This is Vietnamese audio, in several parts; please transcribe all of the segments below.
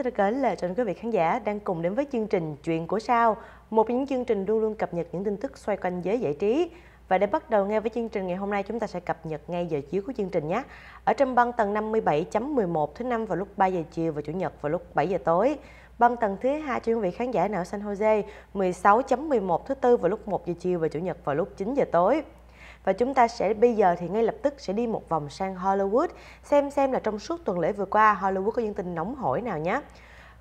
xin được gửi lời đến quý vị khán giả đang cùng đến với chương trình Chuyện của Sao, một trong những chương trình luôn luôn cập nhật những tin tức xoay quanh giới giải trí. Và để bắt đầu nghe với chương trình ngày hôm nay chúng ta sẽ cập nhật ngay giờ chiếu của chương trình nhé. Ở trên băng tầng 57.11 thứ năm vào lúc 3 giờ chiều và chủ nhật vào lúc 7 giờ tối. Băng tầng thứ hai cho quý vị khán giả ở San Jose 16.11 thứ tư vào lúc 1 giờ chiều và chủ nhật vào lúc 9 giờ tối và chúng ta sẽ bây giờ thì ngay lập tức sẽ đi một vòng sang Hollywood xem xem là trong suốt tuần lễ vừa qua Hollywood có những tin nóng hổi nào nhé.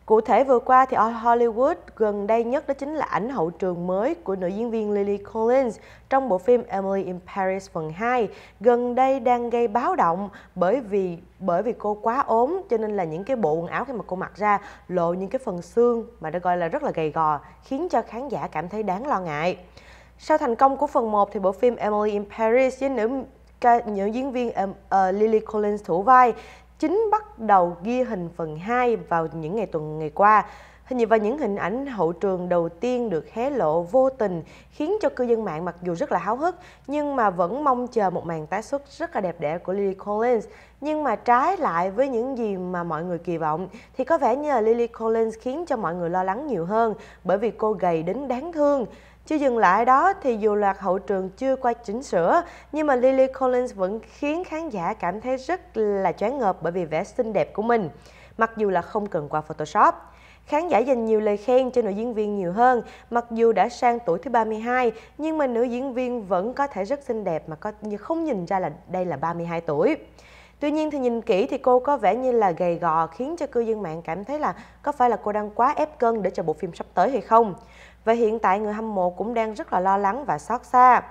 Cụ thể vừa qua thì ở Hollywood gần đây nhất đó chính là ảnh hậu trường mới của nữ diễn viên Lily Collins trong bộ phim Emily in Paris phần 2 gần đây đang gây báo động bởi vì bởi vì cô quá ốm cho nên là những cái bộ quần áo khi mà cô mặc ra lộ những cái phần xương mà được gọi là rất là gầy gò khiến cho khán giả cảm thấy đáng lo ngại. Sau thành công của phần 1 thì bộ phim Emily in Paris với nữ ca, nữ diễn viên um, uh, Lily Collins thủ vai chính bắt đầu ghi hình phần 2 vào những ngày tuần ngày qua. Hình và những hình ảnh hậu trường đầu tiên được hé lộ vô tình khiến cho cư dân mạng mặc dù rất là háo hức nhưng mà vẫn mong chờ một màn tái xuất rất là đẹp đẽ của Lily Collins. Nhưng mà trái lại với những gì mà mọi người kỳ vọng thì có vẻ như là Lily Collins khiến cho mọi người lo lắng nhiều hơn bởi vì cô gầy đến đáng thương. Chưa dừng lại đó thì dù loạt hậu trường chưa qua chỉnh sửa nhưng mà Lily Collins vẫn khiến khán giả cảm thấy rất là choáng ngợp bởi vì vẻ xinh đẹp của mình mặc dù là không cần qua Photoshop. Khán giả dành nhiều lời khen cho nữ diễn viên nhiều hơn, mặc dù đã sang tuổi thứ 32, nhưng mà nữ diễn viên vẫn có thể rất xinh đẹp mà có không nhìn ra là đây là 32 tuổi. Tuy nhiên thì nhìn kỹ thì cô có vẻ như là gầy gò khiến cho cư dân mạng cảm thấy là có phải là cô đang quá ép cân để cho bộ phim sắp tới hay không. Và hiện tại người hâm mộ cũng đang rất là lo lắng và xót xa.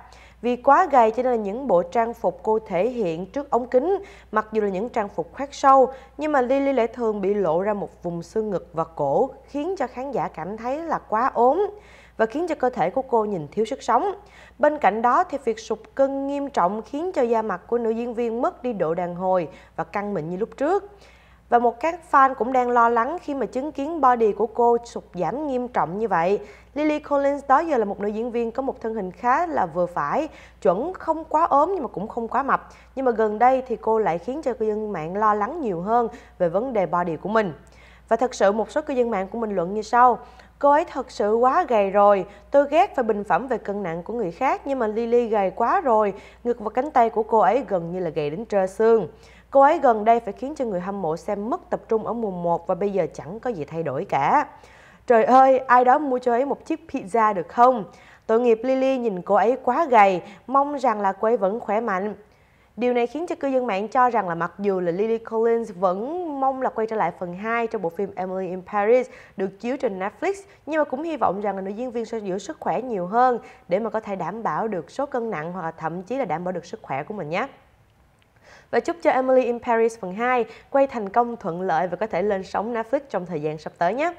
Vì quá gầy cho nên là những bộ trang phục cô thể hiện trước ống kính, mặc dù là những trang phục khoác sâu, nhưng mà Lily lại thường bị lộ ra một vùng xương ngực và cổ, khiến cho khán giả cảm thấy là quá ốm và khiến cho cơ thể của cô nhìn thiếu sức sống. Bên cạnh đó thì việc sụt cân nghiêm trọng khiến cho da mặt của nữ diễn viên mất đi độ đàn hồi và căng mịn như lúc trước. Và một các fan cũng đang lo lắng khi mà chứng kiến body của cô sụt giảm nghiêm trọng như vậy. Lily Collins đó giờ là một nữ diễn viên có một thân hình khá là vừa phải, chuẩn không quá ốm nhưng mà cũng không quá mập. Nhưng mà gần đây thì cô lại khiến cho cư dân mạng lo lắng nhiều hơn về vấn đề body của mình. Và thật sự một số cư dân mạng của mình luận như sau Cô ấy thật sự quá gầy rồi, tôi ghét phải bình phẩm về cân nặng của người khác nhưng mà Lily gầy quá rồi, ngực và cánh tay của cô ấy gần như là gầy đến trơ xương. Cô ấy gần đây phải khiến cho người hâm mộ xem mất tập trung ở mùa 1 và bây giờ chẳng có gì thay đổi cả. Trời ơi, ai đó mua cho ấy một chiếc pizza được không? Tội nghiệp Lily nhìn cô ấy quá gầy, mong rằng là cô ấy vẫn khỏe mạnh. Điều này khiến cho cư dân mạng cho rằng là mặc dù là Lily Collins vẫn mong là quay trở lại phần 2 trong bộ phim Emily in Paris được chiếu trên Netflix nhưng mà cũng hy vọng rằng là nữ diễn viên sẽ giữ sức khỏe nhiều hơn để mà có thể đảm bảo được số cân nặng hoặc là thậm chí là đảm bảo được sức khỏe của mình nhé. Và chúc cho Emily in Paris phần 2 quay thành công thuận lợi và có thể lên sóng Netflix trong thời gian sắp tới nhé.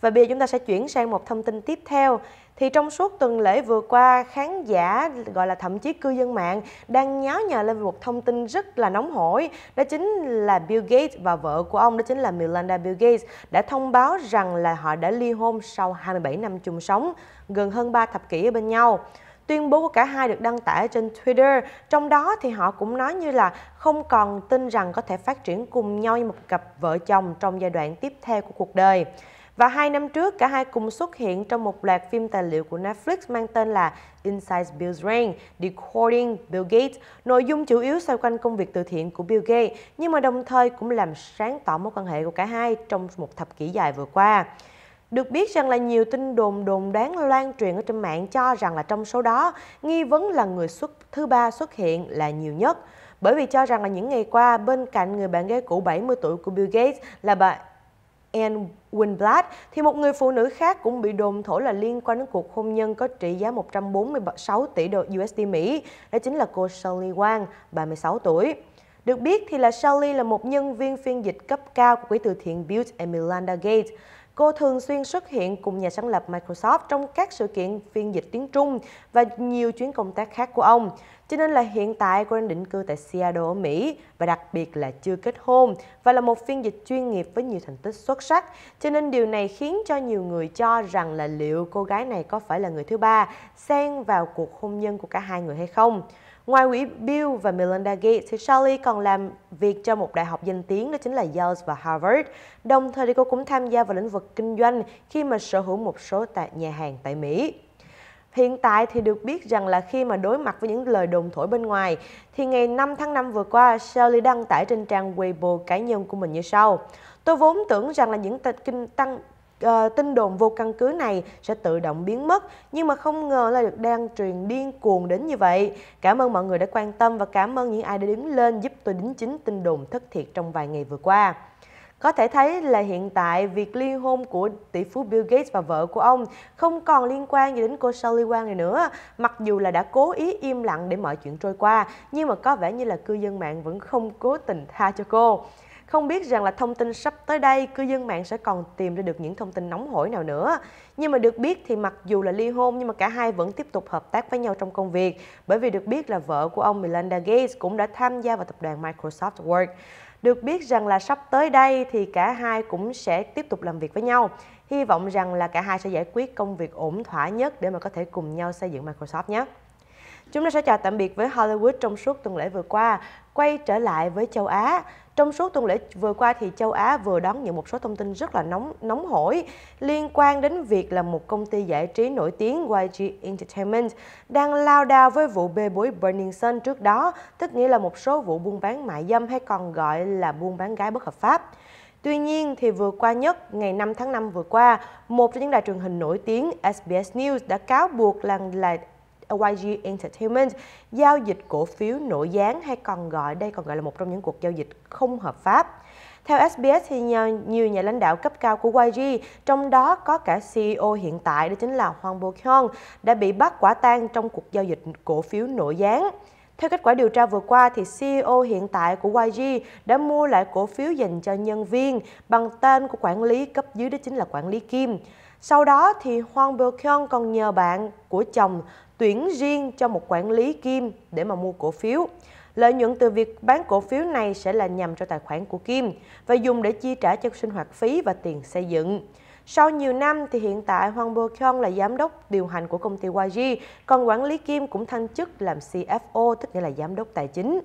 Và bây giờ chúng ta sẽ chuyển sang một thông tin tiếp theo. Thì trong suốt tuần lễ vừa qua, khán giả gọi là thậm chí cư dân mạng đang nháo nhào lên một thông tin rất là nóng hổi. Đó chính là Bill Gates và vợ của ông, đó chính là Melinda Bill Gates đã thông báo rằng là họ đã ly hôn sau 27 năm chung sống, gần hơn 3 thập kỷ ở bên nhau. Tuyên bố của cả hai được đăng tải trên Twitter, trong đó thì họ cũng nói như là không còn tin rằng có thể phát triển cùng nhau như một cặp vợ chồng trong giai đoạn tiếp theo của cuộc đời. Và hai năm trước, cả hai cùng xuất hiện trong một loạt phim tài liệu của Netflix mang tên là Inside Bill's Brain, Decoding Bill Gates. Nội dung chủ yếu xoay quanh công việc từ thiện của Bill Gates, nhưng mà đồng thời cũng làm sáng tỏ mối quan hệ của cả hai trong một thập kỷ dài vừa qua. Được biết rằng là nhiều tin đồn đồn đoán loan truyền ở trên mạng cho rằng là trong số đó, nghi vấn là người xuất thứ ba xuất hiện là nhiều nhất. Bởi vì cho rằng là những ngày qua, bên cạnh người bạn gái cũ 70 tuổi của Bill Gates là bà Anne Winblad, thì một người phụ nữ khác cũng bị đồn thổi là liên quan đến cuộc hôn nhân có trị giá 146 tỷ đô USD Mỹ, đó chính là cô Sally Wang, 36 tuổi. Được biết thì là Sally là một nhân viên phiên dịch cấp cao của quỹ từ thiện Bill and Melinda Gates. Cô thường xuyên xuất hiện cùng nhà sáng lập Microsoft trong các sự kiện phiên dịch tiếng Trung và nhiều chuyến công tác khác của ông. Cho nên là hiện tại cô đang định cư tại Seattle ở Mỹ và đặc biệt là chưa kết hôn và là một phiên dịch chuyên nghiệp với nhiều thành tích xuất sắc. Cho nên điều này khiến cho nhiều người cho rằng là liệu cô gái này có phải là người thứ ba xen vào cuộc hôn nhân của cả hai người hay không. Ngoài quỹ Bill và Melinda Gates thì Shirley còn làm việc cho một đại học danh tiếng đó chính là Yale và Harvard. Đồng thời thì cô cũng tham gia vào lĩnh vực kinh doanh khi mà sở hữu một số tại nhà hàng tại Mỹ. Hiện tại thì được biết rằng là khi mà đối mặt với những lời đồn thổi bên ngoài thì ngày 5 tháng 5 vừa qua, Shirley đăng tải trên trang Weibo cá nhân của mình như sau. Tôi vốn tưởng rằng là những kinh tăng uh, tin đồn vô căn cứ này sẽ tự động biến mất nhưng mà không ngờ là được đang truyền điên cuồng đến như vậy. Cảm ơn mọi người đã quan tâm và cảm ơn những ai đã đứng lên giúp tôi đính chính tin đồn thất thiệt trong vài ngày vừa qua. Có thể thấy là hiện tại việc ly hôn của tỷ phú Bill Gates và vợ của ông không còn liên quan gì đến cô Sally Wang này nữa. Mặc dù là đã cố ý im lặng để mọi chuyện trôi qua, nhưng mà có vẻ như là cư dân mạng vẫn không cố tình tha cho cô. Không biết rằng là thông tin sắp tới đây, cư dân mạng sẽ còn tìm ra được những thông tin nóng hổi nào nữa. Nhưng mà được biết thì mặc dù là ly hôn nhưng mà cả hai vẫn tiếp tục hợp tác với nhau trong công việc bởi vì được biết là vợ của ông Melinda Gates cũng đã tham gia vào tập đoàn Microsoft Work. Được biết rằng là sắp tới đây thì cả hai cũng sẽ tiếp tục làm việc với nhau. Hy vọng rằng là cả hai sẽ giải quyết công việc ổn thỏa nhất để mà có thể cùng nhau xây dựng Microsoft nhé. Chúng ta sẽ chào tạm biệt với Hollywood trong suốt tuần lễ vừa qua, quay trở lại với châu Á. Trong suốt tuần lễ vừa qua thì châu Á vừa đón nhận một số thông tin rất là nóng nóng hổi liên quan đến việc là một công ty giải trí nổi tiếng YG Entertainment đang lao đao với vụ bê bối Burning Sun trước đó, tức nghĩa là một số vụ buôn bán mại dâm hay còn gọi là buôn bán gái bất hợp pháp. Tuy nhiên thì vừa qua nhất, ngày 5 tháng 5 vừa qua, một trong những đài truyền hình nổi tiếng SBS News đã cáo buộc là, là YG Entertainment, giao dịch cổ phiếu nội gián hay còn gọi đây còn gọi là một trong những cuộc giao dịch không hợp pháp. Theo SBS thì nhiều nhà lãnh đạo cấp cao của YG, trong đó có cả CEO hiện tại đó chính là Hoàng Bo Kyung, đã bị bắt quả tang trong cuộc giao dịch cổ phiếu nội gián. Theo kết quả điều tra vừa qua, thì CEO hiện tại của YG đã mua lại cổ phiếu dành cho nhân viên bằng tên của quản lý cấp dưới đó chính là quản lý Kim. Sau đó thì Hoàng Beo Kyung còn nhờ bạn của chồng tuyển riêng cho một quản lý Kim để mà mua cổ phiếu. Lợi nhuận từ việc bán cổ phiếu này sẽ là nhằm cho tài khoản của Kim và dùng để chi trả cho sinh hoạt phí và tiền xây dựng. Sau nhiều năm thì hiện tại Hoàng Bo Kyung là giám đốc điều hành của công ty YG, còn quản lý Kim cũng thăng chức làm CFO, tức nghĩa là giám đốc tài chính.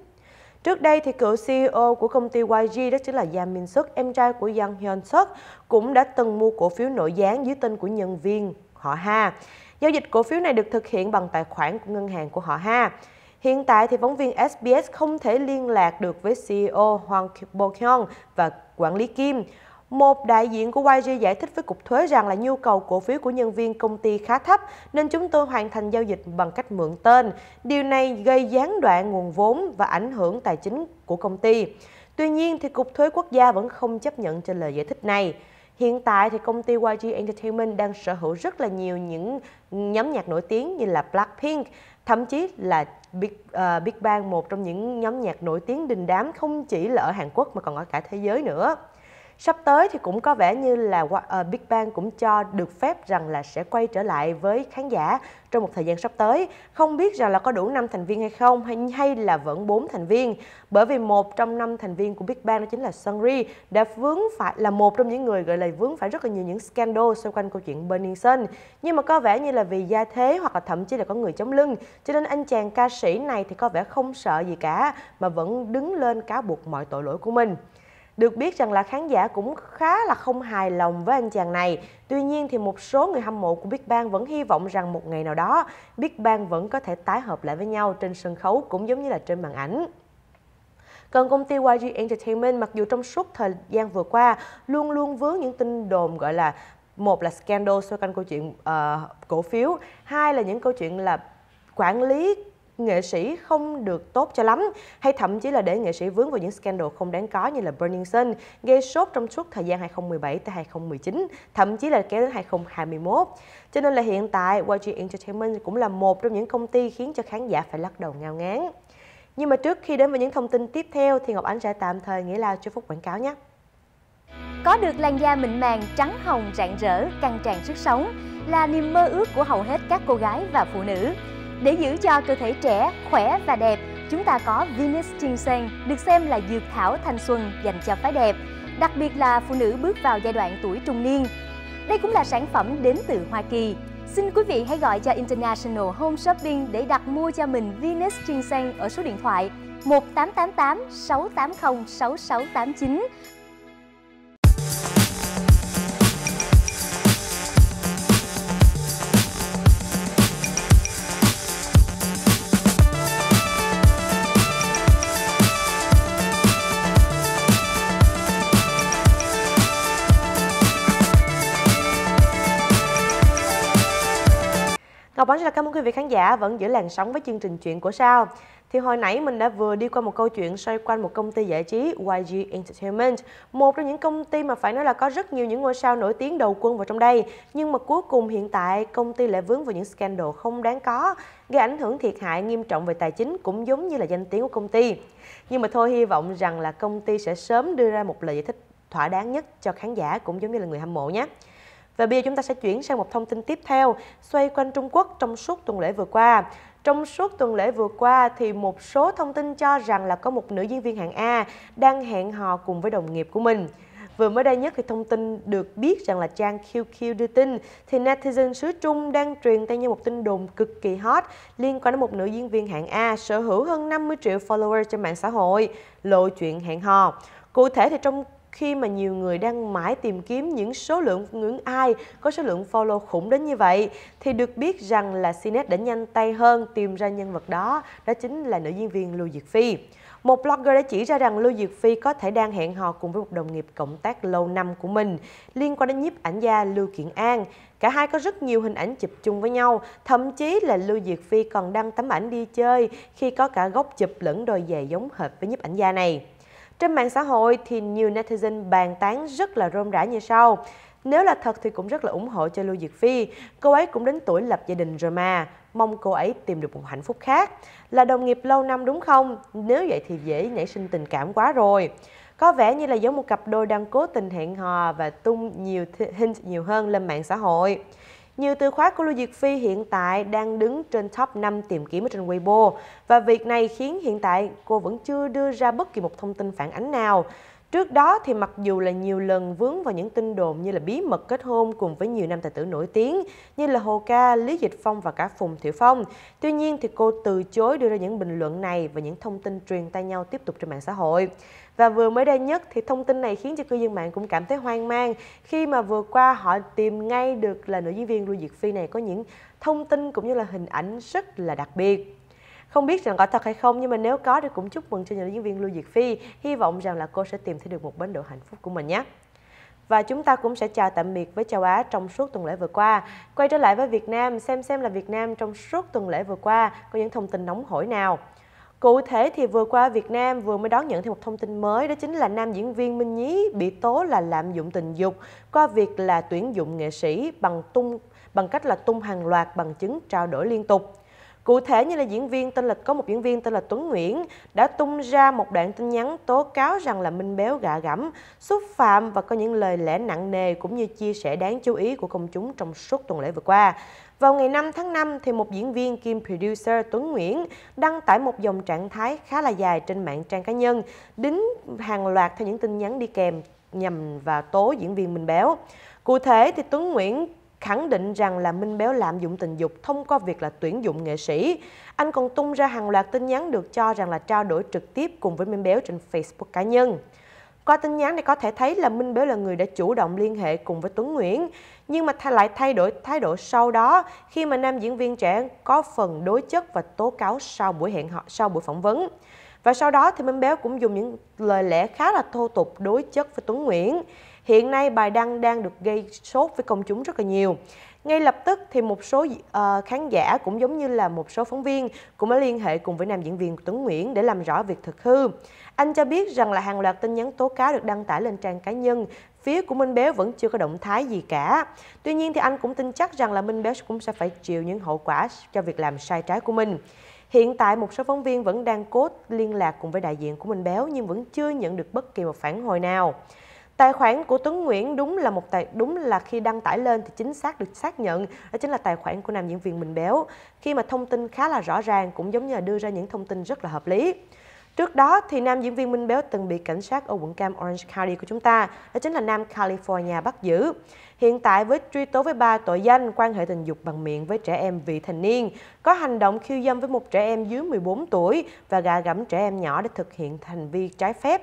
Trước đây thì cựu CEO của công ty YG đó chính là Yang Min Suk, em trai của Yang Hyun Suk cũng đã từng mua cổ phiếu nội gián dưới tên của nhân viên họ Ha. Giao dịch cổ phiếu này được thực hiện bằng tài khoản của ngân hàng của họ Ha. Hiện tại thì phóng viên SBS không thể liên lạc được với CEO Hoàng Bo Kyung và quản lý Kim. Một đại diện của YG giải thích với Cục Thuế rằng là nhu cầu cổ phiếu của nhân viên công ty khá thấp nên chúng tôi hoàn thành giao dịch bằng cách mượn tên. Điều này gây gián đoạn nguồn vốn và ảnh hưởng tài chính của công ty. Tuy nhiên thì Cục Thuế Quốc gia vẫn không chấp nhận trên lời giải thích này. Hiện tại thì công ty YG Entertainment đang sở hữu rất là nhiều những nhóm nhạc nổi tiếng như là Blackpink, thậm chí là Big, uh, Big Bang một trong những nhóm nhạc nổi tiếng đình đám không chỉ là ở Hàn Quốc mà còn ở cả thế giới nữa. Sắp tới thì cũng có vẻ như là ờ, Big Bang cũng cho được phép rằng là sẽ quay trở lại với khán giả trong một thời gian sắp tới. Không biết rằng là có đủ 5 thành viên hay không hay hay là vẫn 4 thành viên. Bởi vì một trong 5 thành viên của Big Bang đó chính là Sunri đã vướng phải là một trong những người gọi là vướng phải rất là nhiều những scandal xoay quanh câu chuyện Bernie Sun. Nhưng mà có vẻ như là vì gia thế hoặc là thậm chí là có người chống lưng cho nên anh chàng ca sĩ này thì có vẻ không sợ gì cả mà vẫn đứng lên cáo buộc mọi tội lỗi của mình. Được biết rằng là khán giả cũng khá là không hài lòng với anh chàng này. Tuy nhiên thì một số người hâm mộ của Big Bang vẫn hy vọng rằng một ngày nào đó Big Bang vẫn có thể tái hợp lại với nhau trên sân khấu cũng giống như là trên màn ảnh. Còn công ty YG Entertainment mặc dù trong suốt thời gian vừa qua luôn luôn vướng những tin đồn gọi là một là scandal xoay quanh câu chuyện uh, cổ phiếu, hai là những câu chuyện là quản lý nghệ sĩ không được tốt cho lắm hay thậm chí là để nghệ sĩ vướng vào những scandal không đáng có như là Burning Sun gây sốt trong suốt thời gian 2017 tới 2019 thậm chí là kéo đến 2021 cho nên là hiện tại YG Entertainment cũng là một trong những công ty khiến cho khán giả phải lắc đầu ngao ngán nhưng mà trước khi đến với những thông tin tiếp theo thì Ngọc Ánh sẽ tạm thời nghỉ lao cho phút quảng cáo nhé có được làn da mịn màng, trắng hồng, rạng rỡ, căng tràn sức sống là niềm mơ ước của hầu hết các cô gái và phụ nữ. Để giữ cho cơ thể trẻ, khỏe và đẹp, chúng ta có Venus Ginseng, được xem là dược thảo thanh xuân dành cho phái đẹp, đặc biệt là phụ nữ bước vào giai đoạn tuổi trung niên. Đây cũng là sản phẩm đến từ Hoa Kỳ. Xin quý vị hãy gọi cho International Home Shopping để đặt mua cho mình Venus Ginseng ở số điện thoại 1888 680 6689 Ngọc Ánh là cảm ơn quý vị khán giả vẫn giữ làn sóng với chương trình chuyện của sao. Thì hồi nãy mình đã vừa đi qua một câu chuyện xoay quanh một công ty giải trí YG Entertainment, một trong những công ty mà phải nói là có rất nhiều những ngôi sao nổi tiếng đầu quân vào trong đây. Nhưng mà cuối cùng hiện tại công ty lại vướng vào những scandal không đáng có, gây ảnh hưởng thiệt hại nghiêm trọng về tài chính cũng giống như là danh tiếng của công ty. Nhưng mà thôi hy vọng rằng là công ty sẽ sớm đưa ra một lời giải thích thỏa đáng nhất cho khán giả cũng giống như là người hâm mộ nhé. Và bây giờ chúng ta sẽ chuyển sang một thông tin tiếp theo xoay quanh Trung Quốc trong suốt tuần lễ vừa qua. Trong suốt tuần lễ vừa qua thì một số thông tin cho rằng là có một nữ diễn viên hạng A đang hẹn hò cùng với đồng nghiệp của mình. Vừa mới đây nhất thì thông tin được biết rằng là trang QQ đưa tin thì netizen xứ Trung đang truyền tay nhau một tin đồn cực kỳ hot liên quan đến một nữ diễn viên hạng A sở hữu hơn 50 triệu follower trên mạng xã hội, lộ chuyện hẹn hò. Cụ thể thì trong khi mà nhiều người đang mãi tìm kiếm những số lượng những ai có số lượng follow khủng đến như vậy thì được biết rằng là Cnet đã nhanh tay hơn tìm ra nhân vật đó, đó chính là nữ diễn viên Lưu Diệt Phi. Một blogger đã chỉ ra rằng Lưu Diệt Phi có thể đang hẹn hò cùng với một đồng nghiệp cộng tác lâu năm của mình liên quan đến nhiếp ảnh gia Lưu Kiện An. Cả hai có rất nhiều hình ảnh chụp chung với nhau, thậm chí là Lưu Diệt Phi còn đăng tấm ảnh đi chơi khi có cả góc chụp lẫn đôi giày giống hệt với nhiếp ảnh gia này. Trên mạng xã hội thì nhiều netizen bàn tán rất là rôm rã như sau. Nếu là thật thì cũng rất là ủng hộ cho Lưu Diệt Phi. Cô ấy cũng đến tuổi lập gia đình rồi mà. Mong cô ấy tìm được một hạnh phúc khác. Là đồng nghiệp lâu năm đúng không? Nếu vậy thì dễ nảy sinh tình cảm quá rồi. Có vẻ như là giống một cặp đôi đang cố tình hẹn hò và tung nhiều hình nhiều hơn lên mạng xã hội. Nhiều từ khóa của Lưu Diệt Phi hiện tại đang đứng trên top 5 tìm kiếm trên Weibo và việc này khiến hiện tại cô vẫn chưa đưa ra bất kỳ một thông tin phản ánh nào. Trước đó thì mặc dù là nhiều lần vướng vào những tin đồn như là bí mật kết hôn cùng với nhiều nam tài tử nổi tiếng như là Hồ Ca, Lý Dịch Phong và cả Phùng Thiệu Phong. Tuy nhiên thì cô từ chối đưa ra những bình luận này và những thông tin truyền tay nhau tiếp tục trên mạng xã hội. Và vừa mới đây nhất thì thông tin này khiến cho cư dân mạng cũng cảm thấy hoang mang khi mà vừa qua họ tìm ngay được là nữ diễn viên Lưu Diệt Phi này có những thông tin cũng như là hình ảnh rất là đặc biệt. Không biết rằng có thật hay không nhưng mà nếu có thì cũng chúc mừng cho nữ diễn viên Lưu Diệt Phi. Hy vọng rằng là cô sẽ tìm thấy được một bến đỗ hạnh phúc của mình nhé. Và chúng ta cũng sẽ chào tạm biệt với châu Á trong suốt tuần lễ vừa qua. Quay trở lại với Việt Nam, xem xem là Việt Nam trong suốt tuần lễ vừa qua có những thông tin nóng hổi nào. Cụ thể thì vừa qua Việt Nam vừa mới đón nhận thêm một thông tin mới đó chính là nam diễn viên Minh Nhí bị tố là lạm dụng tình dục qua việc là tuyển dụng nghệ sĩ bằng tung bằng cách là tung hàng loạt bằng chứng trao đổi liên tục. Cụ thể như là diễn viên tên là có một diễn viên tên là Tuấn Nguyễn đã tung ra một đoạn tin nhắn tố cáo rằng là Minh Béo gạ gẫm, xúc phạm và có những lời lẽ nặng nề cũng như chia sẻ đáng chú ý của công chúng trong suốt tuần lễ vừa qua. Vào ngày 5 tháng 5 thì một diễn viên kim producer Tuấn Nguyễn đăng tải một dòng trạng thái khá là dài trên mạng trang cá nhân, đính hàng loạt theo những tin nhắn đi kèm nhằm vào tố diễn viên Minh Béo. Cụ thể thì Tuấn Nguyễn khẳng định rằng là Minh Béo lạm dụng tình dục thông qua việc là tuyển dụng nghệ sĩ. Anh còn tung ra hàng loạt tin nhắn được cho rằng là trao đổi trực tiếp cùng với Minh Béo trên Facebook cá nhân. Qua tin nhắn này có thể thấy là Minh Béo là người đã chủ động liên hệ cùng với Tuấn Nguyễn, nhưng mà thay lại thay đổi thái độ sau đó khi mà nam diễn viên trẻ có phần đối chất và tố cáo sau buổi hẹn họ sau buổi phỏng vấn. Và sau đó thì Minh Béo cũng dùng những lời lẽ khá là thô tục đối chất với Tuấn Nguyễn. Hiện nay bài đăng đang được gây sốt với công chúng rất là nhiều. Ngay lập tức thì một số uh, khán giả cũng giống như là một số phóng viên cũng đã liên hệ cùng với nam diễn viên Tuấn Nguyễn để làm rõ việc thực hư. Anh cho biết rằng là hàng loạt tin nhắn tố cáo được đăng tải lên trang cá nhân phía của Minh Béo vẫn chưa có động thái gì cả. Tuy nhiên thì anh cũng tin chắc rằng là Minh Béo cũng sẽ phải chịu những hậu quả cho việc làm sai trái của mình. Hiện tại một số phóng viên vẫn đang cố liên lạc cùng với đại diện của Minh Béo nhưng vẫn chưa nhận được bất kỳ một phản hồi nào. Tài khoản của Tuấn Nguyễn đúng là một tài đúng là khi đăng tải lên thì chính xác được xác nhận đó chính là tài khoản của nam diễn viên Mình Béo khi mà thông tin khá là rõ ràng cũng giống như là đưa ra những thông tin rất là hợp lý. Trước đó thì nam diễn viên Minh Béo từng bị cảnh sát ở quận Cam Orange County của chúng ta, đó chính là Nam California bắt giữ. Hiện tại với truy tố với ba tội danh quan hệ tình dục bằng miệng với trẻ em vị thành niên, có hành động khiêu dâm với một trẻ em dưới 14 tuổi và gạ gẫm trẻ em nhỏ để thực hiện hành vi trái phép.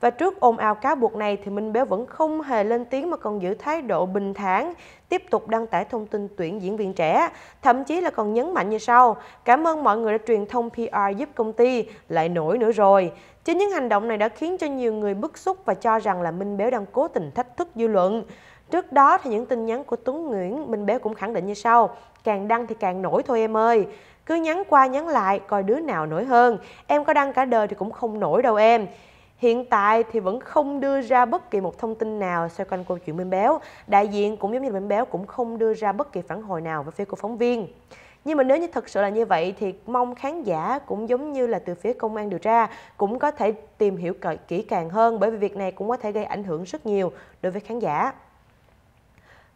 Và trước ồn ào cáo buộc này thì Minh Béo vẫn không hề lên tiếng mà còn giữ thái độ bình thản, tiếp tục đăng tải thông tin tuyển diễn viên trẻ, thậm chí là còn nhấn mạnh như sau: "Cảm ơn mọi người đã truyền thông PR giúp công ty, lại nổi nữa rồi." Chính những hành động này đã khiến cho nhiều người bức xúc và cho rằng là Minh Béo đang cố tình thách thức dư luận. Trước đó thì những tin nhắn của Tuấn Nguyễn Minh Béo cũng khẳng định như sau Càng đăng thì càng nổi thôi em ơi Cứ nhắn qua nhắn lại coi đứa nào nổi hơn Em có đăng cả đời thì cũng không nổi đâu em Hiện tại thì vẫn không đưa ra bất kỳ một thông tin nào xoay quanh câu chuyện Minh Béo. Đại diện cũng giống như Minh Béo cũng không đưa ra bất kỳ phản hồi nào về phía của phóng viên. Nhưng mà nếu như thật sự là như vậy thì mong khán giả cũng giống như là từ phía công an điều tra cũng có thể tìm hiểu kỹ càng hơn bởi vì việc này cũng có thể gây ảnh hưởng rất nhiều đối với khán giả.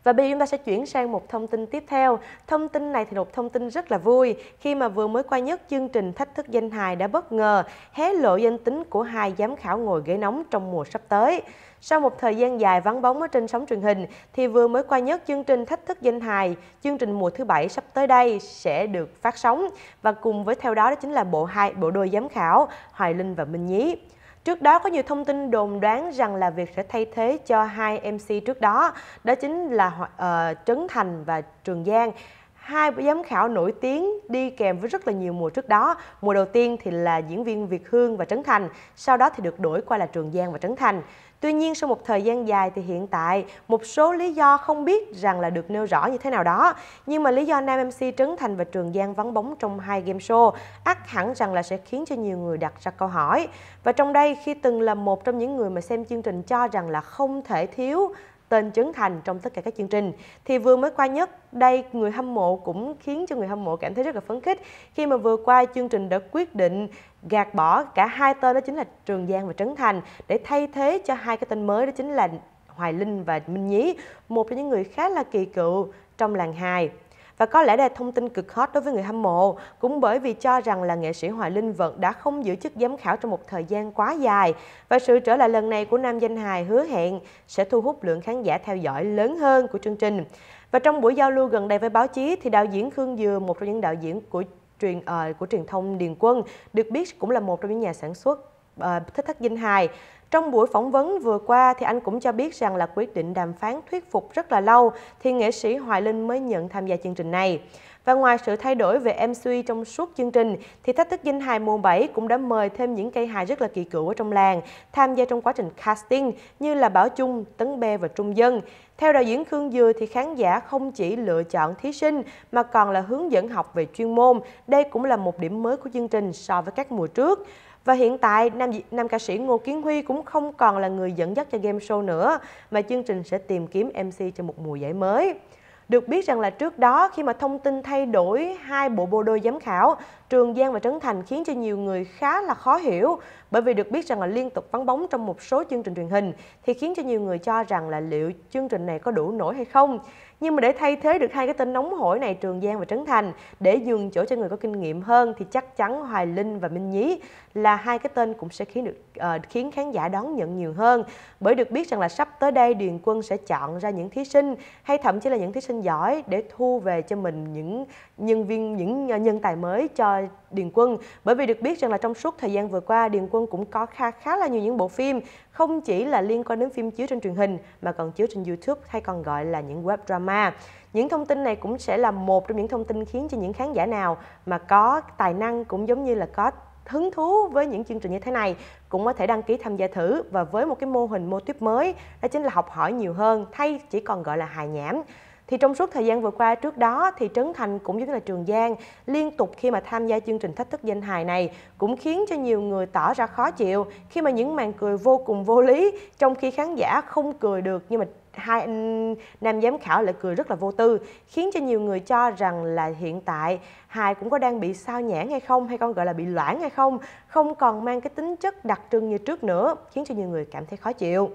Và bây giờ chúng ta sẽ chuyển sang một thông tin tiếp theo. Thông tin này thì một thông tin rất là vui khi mà vừa mới qua nhất chương trình Thách thức danh hài đã bất ngờ hé lộ danh tính của hai giám khảo ngồi ghế nóng trong mùa sắp tới. Sau một thời gian dài vắng bóng ở trên sóng truyền hình thì vừa mới qua nhất chương trình Thách thức danh hài, chương trình mùa thứ bảy sắp tới đây sẽ được phát sóng và cùng với theo đó đó chính là bộ hai bộ đôi giám khảo Hoài Linh và Minh Nhí. Trước đó có nhiều thông tin đồn đoán rằng là việc sẽ thay thế cho hai MC trước đó, đó chính là uh, Trấn Thành và Trường Giang hai giám khảo nổi tiếng đi kèm với rất là nhiều mùa trước đó. Mùa đầu tiên thì là diễn viên Việt Hương và Trấn Thành, sau đó thì được đổi qua là Trường Giang và Trấn Thành. Tuy nhiên sau một thời gian dài thì hiện tại một số lý do không biết rằng là được nêu rõ như thế nào đó. Nhưng mà lý do nam MC Trấn Thành và Trường Giang vắng bóng trong hai game show ắt hẳn rằng là sẽ khiến cho nhiều người đặt ra câu hỏi. Và trong đây khi từng là một trong những người mà xem chương trình cho rằng là không thể thiếu tên Trấn Thành trong tất cả các chương trình. Thì vừa mới qua nhất, đây người hâm mộ cũng khiến cho người hâm mộ cảm thấy rất là phấn khích khi mà vừa qua chương trình đã quyết định gạt bỏ cả hai tên đó chính là Trường Giang và Trấn Thành để thay thế cho hai cái tên mới đó chính là Hoài Linh và Minh Nhí, một trong những người khá là kỳ cựu trong làng hài và có lẽ đây là thông tin cực hot đối với người hâm mộ, cũng bởi vì cho rằng là nghệ sĩ Hoài Linh vẫn đã không giữ chức giám khảo trong một thời gian quá dài. Và sự trở lại lần này của nam danh hài hứa hẹn sẽ thu hút lượng khán giả theo dõi lớn hơn của chương trình. Và trong buổi giao lưu gần đây với báo chí thì đạo diễn Khương Dừa, một trong những đạo diễn của truyền uh, của truyền thông Điền Quân, được biết cũng là một trong những nhà sản xuất uh, thích thất danh hài trong buổi phỏng vấn vừa qua thì anh cũng cho biết rằng là quyết định đàm phán thuyết phục rất là lâu thì nghệ sĩ Hoài Linh mới nhận tham gia chương trình này. Và ngoài sự thay đổi về MC trong suốt chương trình thì thách thức dinh hài mùa 7 cũng đã mời thêm những cây hài rất là kỳ cựu ở trong làng tham gia trong quá trình casting như là Bảo Trung, Tấn Bê và Trung Dân. Theo đạo diễn Khương Dừa thì khán giả không chỉ lựa chọn thí sinh mà còn là hướng dẫn học về chuyên môn. Đây cũng là một điểm mới của chương trình so với các mùa trước. Và hiện tại, nam, nam ca sĩ Ngô Kiến Huy cũng không còn là người dẫn dắt cho game show nữa, mà chương trình sẽ tìm kiếm MC cho một mùa giải mới. Được biết rằng là trước đó khi mà thông tin thay đổi hai bộ bộ đôi giám khảo Trường Giang và Trấn Thành khiến cho nhiều người khá là khó hiểu bởi vì được biết rằng là liên tục vắng bóng trong một số chương trình truyền hình thì khiến cho nhiều người cho rằng là liệu chương trình này có đủ nổi hay không. Nhưng mà để thay thế được hai cái tên nóng hổi này Trường Giang và Trấn Thành để dừng chỗ cho người có kinh nghiệm hơn thì chắc chắn Hoài Linh và Minh Nhí là hai cái tên cũng sẽ khiến được uh, khiến khán giả đón nhận nhiều hơn bởi được biết rằng là sắp tới đây Điền Quân sẽ chọn ra những thí sinh hay thậm chí là những thí sinh giỏi để thu về cho mình những nhân viên những ờ, nhân tài mới cho Điền Quân bởi vì được biết rằng là trong suốt thời gian vừa qua Điền Quân cũng có khá khá là nhiều những bộ phim không chỉ là liên quan đến phim chiếu trên truyền hình mà còn chiếu trên YouTube hay còn gọi là những web drama. Những thông tin này cũng sẽ là một trong những thông tin khiến cho những khán giả nào mà có tài năng cũng giống như là có hứng thú với những chương trình như thế này cũng có thể đăng ký tham gia thử và với một cái mô hình mô típ mới đó chính là học hỏi nhiều hơn thay chỉ còn gọi là hài nhảm thì trong suốt thời gian vừa qua trước đó thì Trấn Thành cũng giống như là Trường Giang liên tục khi mà tham gia chương trình thách thức danh hài này cũng khiến cho nhiều người tỏ ra khó chịu khi mà những màn cười vô cùng vô lý trong khi khán giả không cười được nhưng mà hai nam giám khảo lại cười rất là vô tư khiến cho nhiều người cho rằng là hiện tại hài cũng có đang bị sao nhãn hay không hay còn gọi là bị loãng hay không không còn mang cái tính chất đặc trưng như trước nữa khiến cho nhiều người cảm thấy khó chịu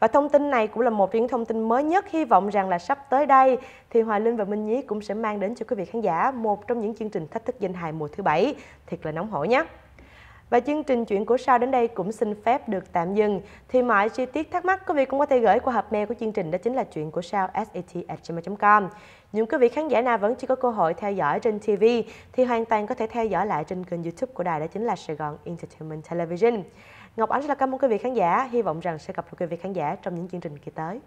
và thông tin này cũng là một những thông tin mới nhất hy vọng rằng là sắp tới đây thì Hòa Linh và Minh Nhí cũng sẽ mang đến cho quý vị khán giả một trong những chương trình thách thức danh hài mùa thứ bảy thiệt là nóng hổi nhé. Và chương trình chuyện của sao đến đây cũng xin phép được tạm dừng. Thì mọi chi tiết thắc mắc quý vị cũng có thể gửi qua hộp mail của chương trình đó chính là chuyện của sao sat@gmail.com. Những quý vị khán giả nào vẫn chưa có cơ hội theo dõi trên TV thì hoàn toàn có thể theo dõi lại trên kênh YouTube của đài đó chính là Sài Gòn Entertainment Television. Ngọc Ánh rất là cảm ơn quý vị khán giả. Hy vọng rằng sẽ gặp lại quý vị khán giả trong những chương trình kỳ tới.